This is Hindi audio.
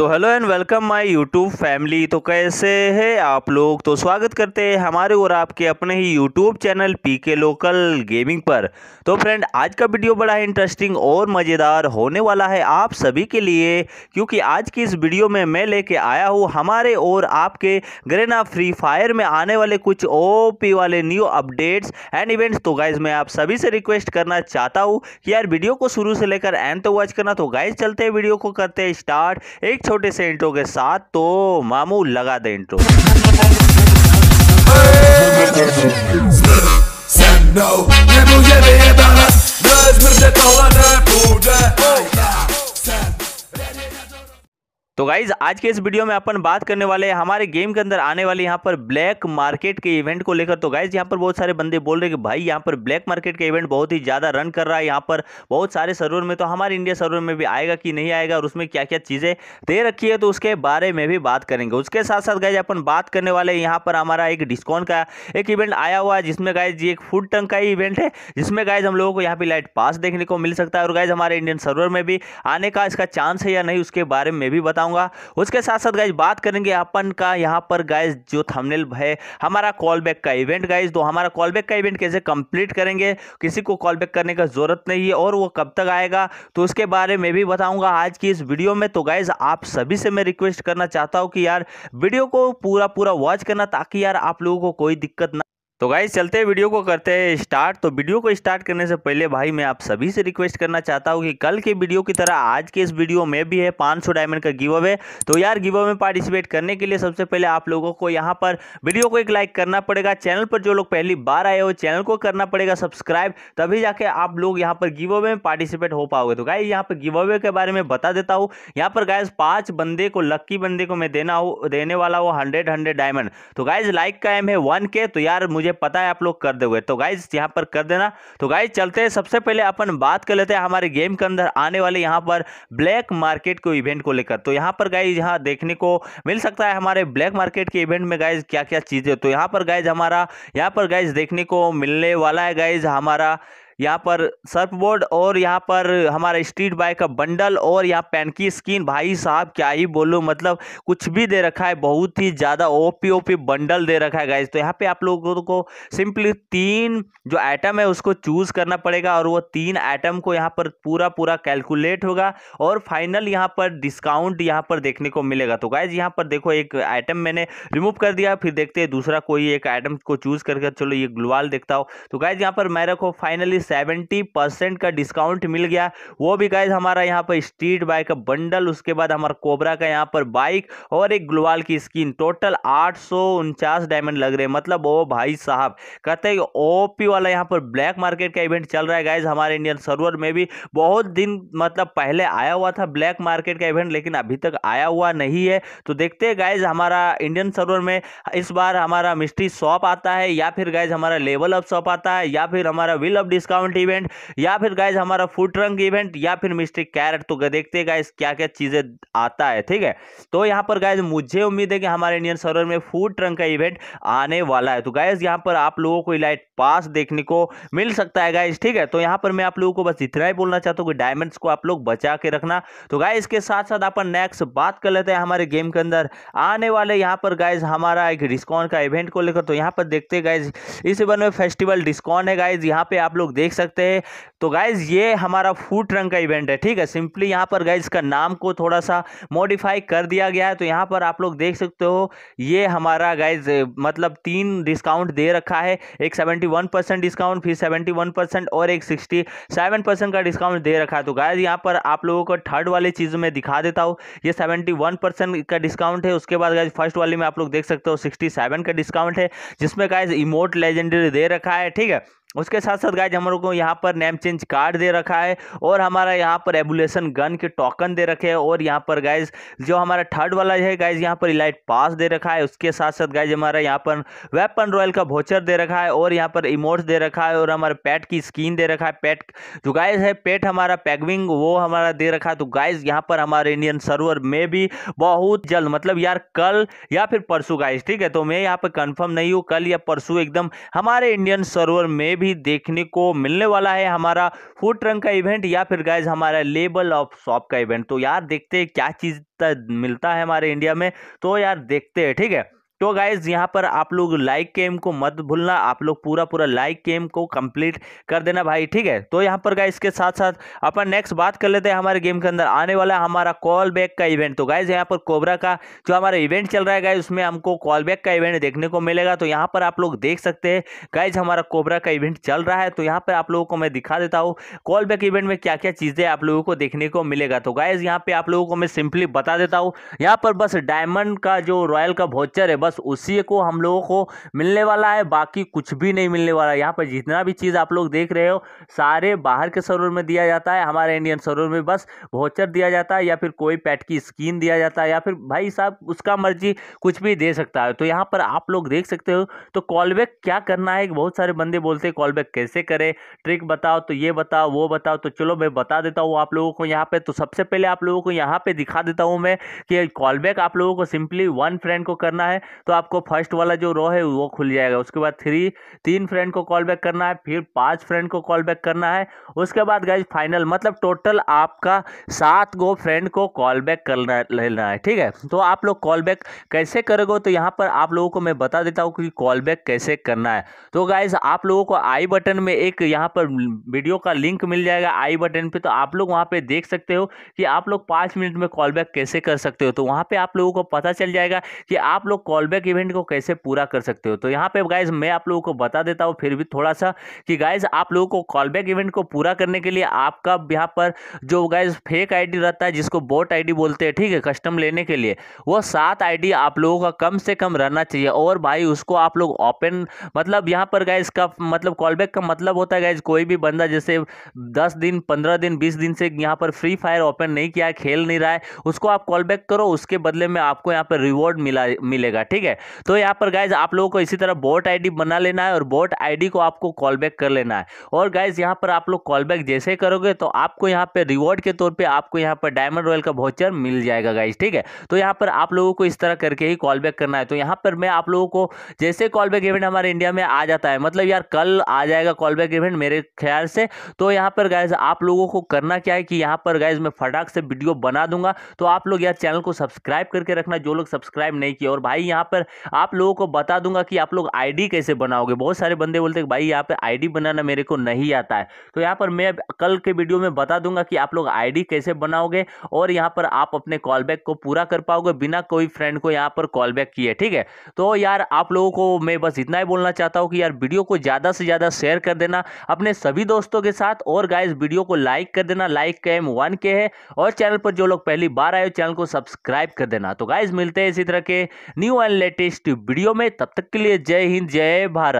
तो hello and welcome my YouTube family तो कैसे है आप लोग तो स्वागत करते हैं हमारे और आपके अपने ही YouTube channel PK local gaming पर तो फ्रेंड आज का वीडियो बड़ा ही इंटरेस्टिंग और मज़ेदार होने वाला है आप सभी के लिए क्योंकि आज की इस वीडियो में मैं लेके आया हूँ हमारे और आपके ग्रेना फ्री फायर में आने वाले कुछ ओ वाले न्यू अपडेट्स एंड इवेंट्स तो गाइज़ मैं आप सभी से रिक्वेस्ट करना चाहता हूँ कि यार वीडियो को शुरू से लेकर एंड तो वॉच करना तो गाइज चलते हैं वीडियो को करते हैं स्टार्ट एक छोटे से इंट्रो के साथ तो मामू लगा दे intro Sen no, nie będziemy jebana, bez mrze to ładne pójdę. तो गाइज आज के इस वीडियो में अपन बात करने वाले हैं हमारे गेम के अंदर आने वाले यहाँ पर ब्लैक मार्केट के इवेंट को लेकर तो गाइज यहाँ पर बहुत सारे बंदे बोल रहे कि भाई यहाँ पर ब्लैक मार्केट का इवेंट बहुत ही ज़्यादा रन कर रहा है यहाँ पर बहुत सारे सर्वर में तो हमारे इंडिया सर्वर में भी आएगा कि नहीं आएगा और उसमें क्या क्या चीज़ें दे रखी है तो उसके बारे में भी बात करेंगे उसके साथ साथ गाइज अपन बात करने वाले यहाँ पर हमारा एक डिस्काउंट का एक इवेंट आया हुआ है जिसमें गाइज जी एक फूड टंक का ही इवेंट है जिसमें गाइज हम लोगों को यहाँ पर लाइट पास देखने को मिल सकता है और गाइज हमारे इंडियन सर्वर में भी आने का इसका चांस है या नहीं उसके बारे में भी बताऊँ बताऊंगा उसके साथ साथ गाइज बात करेंगे अपन का यहाँ पर गाइज जो थमनेल है हमारा कॉल बैक का इवेंट गाइज तो हमारा कॉल बैक का इवेंट कैसे कंप्लीट करेंगे किसी को कॉल बैक करने का ज़रूरत नहीं है और वो कब तक आएगा तो उसके बारे में भी बताऊंगा आज की इस वीडियो में तो गाइज आप सभी से मैं रिक्वेस्ट करना चाहता हूँ कि यार वीडियो को पूरा पूरा वॉच करना ताकि यार आप लोगों को कोई दिक्कत ना तो गाइज चलते हैं वीडियो को करते हैं स्टार्ट तो वीडियो को स्टार्ट करने से पहले भाई मैं आप सभी से रिक्वेस्ट करना चाहता हूँ कि कल के वीडियो की तरह आज के इस वीडियो में भी है 500 डायमंड का गिव अवे तो यार गिव अवे में पार्टिसिपेट करने के लिए सबसे पहले आप लोगों को यहाँ पर वीडियो को एक लाइक करना पड़ेगा चैनल पर जो लोग पहली बार आए हो चैनल को करना पड़ेगा सब्सक्राइब तभी जाके आप लोग यहाँ पर गिव अवे में पार्टिसिपेट हो पाओगे तो गाइज यहाँ पर गिव अवे के बारे में बता देता हूँ यहाँ पर गाइज पाँच बंदे को लक्की बंदे को मैं देना देने वाला हूँ हंड्रेड हंड्रेड डायमंड तो गाइज लाइक का एम है वन तो यार मुझे मुझे पता है आप लोग कर दोगे तो गाइज यहाँ पर कर देना तो गाइज चलते हैं सबसे पहले अपन बात कर लेते हैं हमारे गेम के अंदर आने वाले यहाँ पर ब्लैक मार्केट को इवेंट को लेकर तो यहाँ पर गाइज यहाँ देखने को मिल सकता है हमारे ब्लैक मार्केट के इवेंट में गाइज क्या क्या चीज़ें तो यहाँ पर गाइज हमारा यहाँ पर गाइज देखने को मिलने वाला है गाइज हमारा यहाँ पर सर्फ बोर्ड और यहाँ पर हमारा स्ट्रीट बाइक का बंडल और यहाँ पेन की स्क्रीन भाई साहब क्या ही बोलो मतलब कुछ भी दे रखा है बहुत ही ज़्यादा ओपी ओपी बंडल दे रखा है गाइज तो यहाँ पे आप लोगों को सिंपली तीन जो आइटम है उसको चूज़ करना पड़ेगा और वो तीन आइटम को यहाँ पर पूरा पूरा कैलकुलेट होगा और फाइनल यहाँ पर डिस्काउंट यहाँ पर देखने को मिलेगा तो गाइज यहाँ पर देखो एक आइटम मैंने रिमूव कर दिया फिर देखते हैं दूसरा कोई एक आइटम को चूज़ करके चलो ये ग्लोवाल देखता हो तो गाइज यहाँ पर मेरे को फाइनली सेवेंटी परसेंट का डिस्काउंट मिल गया वो भी गाइज हमारा यहाँ पर स्ट्रीट बाइक का बंडल उसके बाद हमारा कोबरा का यहाँ पर बाइक और एक ग्लोवाल की स्किन टोटल आठ डायमंड लग रहे हैं मतलब ओ भाई साहब कहते हैं पी वाला यहाँ पर ब्लैक मार्केट का इवेंट चल रहा है गाइज हमारे इंडियन सर्वर में भी बहुत दिन मतलब पहले आया हुआ था ब्लैक मार्केट का इवेंट लेकिन अभी तक आया हुआ नहीं है तो देखते हैं गाइज हमारा इंडियन सर्वर में इस बार हमारा मिस्ट्री शॉप आता है या फिर गाइज हमारा लेवल अप शॉप आता है या फिर हमारा विल अप डिस्क डिस्काउंट इवेंट या फिर गाइज हमारा फूड ट्रंक इवेंट या फिर मिस्ट्री कैरेट तो देखते गाइज क्या क्या चीज़ें आता है ठीक है तो यहाँ पर गाइज मुझे उम्मीद है कि हमारे इंडियन सर्वर में फूड ट्रंक का इवेंट आने वाला है तो गाइज यहाँ पर आप लोगों को इलाइट पास देखने को मिल सकता है गाइज ठीक है तो यहाँ पर मैं आप लोगों को बस इतना ही बोलना चाहता हूँ कि डायमंड्स को आप लोग बचा के रखना तो गाय इसके साथ साथ अपन नेक्स्ट बात कर लेते हैं हमारे गेम के अंदर आने वाले यहाँ पर गाइज हमारा एक डिस्काउंट का इवेंट को लेकर तो यहाँ पर देखते हैं गाइज इस इवेंट में फेस्टिवल डिस्काउंट है गाइज यहाँ पे आप लोग देख सकते हैं तो गाइज़ ये हमारा फूट रंग का इवेंट है ठीक है सिंपली यहाँ पर गाइज़ का नाम को थोड़ा सा मॉडिफाई कर दिया गया है तो यहाँ पर आप लोग देख सकते हो ये हमारा गाइज मतलब तीन डिस्काउंट दे रखा है एक सेवेंटी वन परसेंट डिस्काउंट फिर सेवेंटी वन परसेंट और एक सिक्सटी सेवन परसेंट का डिस्काउंट दे रखा है तो गाइज यहाँ पर आप लोगों को थर्ड वाली चीज़ में दिखा देता हूँ ये सेवेंटी वन परसेंट का डिस्काउंट है उसके बाद गाइज फर्स्ट वाली में आप लोग देख सकते हो सिक्सटी सेवन का डिस्काउंट है जिसमें गाइज इमोट लेजेंडरी दे रखा है ठीक है उसके साथ साथ गाइज हम लोग को यहाँ पर नेम चेंज कार्ड दे रखा है और हमारा यहाँ पर एबुलेशन गन के टोकन दे रखे हैं और यहाँ पर गाइज जो हमारा थर्ड वाला है गाइज यहाँ पर इलाइट पास दे रखा है उसके साथ साथ गाइज हमारा यहाँ पर वेपन रॉयल का भोचर दे रखा है और यहाँ पर इमोट्स दे रखा है और हमारे पैट की स्किन दे रखा है पैट जो गाइज है पेट हमारा पैगविंग वो हमारा दे रखा है तो गाइज यहाँ पर हमारे इंडियन सर्वर में भी बहुत जल्द मतलब यार कल या फिर परसों गाइज ठीक है तो मैं यहाँ पर कन्फर्म नहीं हूँ कल या परसों एकदम हमारे इंडियन सर्वर में भी देखने को मिलने वाला है हमारा फूड ट्रंक का इवेंट या फिर गाइज हमारा लेबल ऑफ शॉप का इवेंट तो यार देखते हैं क्या चीज़ मिलता है हमारे इंडिया में तो यार देखते हैं ठीक है तो गाइज यहाँ पर आप लोग लाइक गेम को मत भूलना आप लोग पूरा पूरा लाइक गेम को कंप्लीट कर देना भाई ठीक है तो यहाँ पर गाइज के साथ साथ अपन नेक्स्ट बात कर लेते हैं हमारे गेम के अंदर आने वाला हमारा कॉल बैक का इवेंट तो गाइज यहाँ पर कोबरा का जो हमारा इवेंट चल रहा है गाइज उसमें हमको कॉल बैक का इवेंट देखने को मिलेगा तो यहाँ पर आप लोग देख सकते हैं गाइज हमारा कोबरा का इवेंट चल रहा है तो यहाँ पर आप लोगों को मैं दिखा देता हूँ कॉल बैक इवेंट में क्या क्या चीज़ें आप लोगों को देखने को मिलेगा तो गाइज यहाँ पर आप लोगों को मैं सिंपली बता देता हूँ यहाँ पर बस डायमंड का जो रॉयल का भोचर है बस बस उसी को हम लोगों को मिलने वाला है बाकी कुछ भी नहीं मिलने वाला है यहाँ पर जितना भी चीज़ आप लोग देख रहे हो सारे बाहर के सरोवर में दिया जाता है हमारे इंडियन सरोवर में बस वोचर दिया जाता है या फिर कोई पैट की स्कीन दिया जाता है या फिर भाई साहब उसका मर्जी कुछ भी दे सकता है तो यहाँ पर आप लोग देख सकते हो तो कॉल बैक क्या करना है बहुत सारे बंदे बोलते हैं कॉल बैक कैसे करें ट्रिक बताओ तो ये बताओ वो बताओ तो चलो मैं बता देता हूँ आप लोगों को यहाँ पे तो सबसे पहले आप लोगों को यहाँ पे दिखा देता हूँ मैं कि कॉल बैक आप लोगों को सिंपली वन फ्रेंड को करना है तो आपको फर्स्ट वाला जो रो है वो खुल जाएगा उसके बाद थ्री तीन फ्रेंड को कॉल बैक करना है फिर पाँच फ्रेंड को कॉल बैक करना है उसके बाद गाइज फाइनल मतलब टोटल आपका सात गो फ्रेंड को कॉल बैक करना लेना है ठीक है तो आप लोग कॉल बैक कैसे करोगे तो यहाँ पर आप लोगों को मैं बता देता हूँ कि कॉल बैक कैसे करना है तो गाइज आप लोगों को आई बटन में एक यहाँ पर वीडियो का लिंक मिल जाएगा आई बटन पर तो आप लोग वहाँ पर देख सकते हो कि आप लोग पाँच मिनट में कॉल बैक कैसे कर सकते हो तो वहाँ पर आप लोगों को पता चल जाएगा कि आप लोग कॉल कॉलबैक इवेंट को कैसे पूरा कर सकते हो तो यहाँ पे गाइज मैं आप लोगों को बता देता हूँ फिर भी थोड़ा सा कि गाइज आप लोगों को कॉलबैक इवेंट को पूरा करने के लिए आपका यहाँ पर जो गाइज फेक आईडी रहता है जिसको बोट आईडी बोलते हैं ठीक है कस्टम लेने के लिए वो सात आईडी आप लोगों का कम से कम रहना चाहिए और भाई उसको आप लोग ओपन मतलब यहाँ पर गाइज का मतलब कॉलबैक का मतलब होता है गाइज कोई भी बंदा जैसे दस दिन पंद्रह दिन बीस दिन से यहाँ पर फ्री फायर ओपन नहीं किया खेल नहीं रहा है उसको आप कॉलबैक करो उसके बदले में आपको यहाँ पर रिवॉर्ड मिला मिलेगा ठीक ठीक है तो यहाँ पर गाइज आप लोगों को इसी तरह बोट आईडी बना लेना है और बोट आईडी को आपको कॉल बैक कर लेना है और गाइज यहाँ पर आप लोग कॉल बैक जैसे करोगे तो आपको यहाँ पर रिवॉर्ड के तौर पर आपको यहाँ पर डायमंड रॉयल का वाउचर मिल जाएगा गाइज ठीक है तो यहाँ पर आप लोगों को इस तरह करके ही कॉल बैक करना है तो यहाँ पर मैं आप लोगों को जैसे कॉल बैक इवेंट हमारे इंडिया में आ जाता है मतलब यार कल आ जाएगा कॉल बैक इवेंट मेरे ख्याल से तो यहाँ पर गाइज आप लोगों को करना क्या है कि यहाँ पर गाइज मैं फटाक से वीडियो बना दूंगा तो आप लोग यार चैनल को सब्सक्राइब करके रखना जो लोग सब्सक्राइब नहीं किया और भाई यहाँ यहाँ पर आप लोगों को बता दूंगा कि आप लोग आईडी कैसे बनाओगे बहुत सारे बंदे बोलते हैं भाई यहाँ पे आईडी बनाना मेरे को नहीं आता है तो यहाँ पर मैं कल के वीडियो में बता दूंगा कि आप लोग आईडी कैसे बनाओगे और यहाँ पर आप अपने कॉल बैक को पूरा कर पाओगे बिना कोई फ्रेंड को यहाँ पर कॉल बैक किए ठीक है तो यार आप लोगों को मैं बस इतना ही बोलना चाहता हूँ कि यार वीडियो को ज़्यादा से ज़्यादा शेयर कर देना अपने सभी दोस्तों के साथ और गाइज वीडियो को लाइक कर देना लाइक के एम वन के है और चैनल पर जो लोग पहली बार आए चैनल को सब्सक्राइब कर देना तो गाइज मिलते हैं इसी तरह के न्यू लेटेस्ट वीडियो में तब तक के लिए जय हिंद जय भारत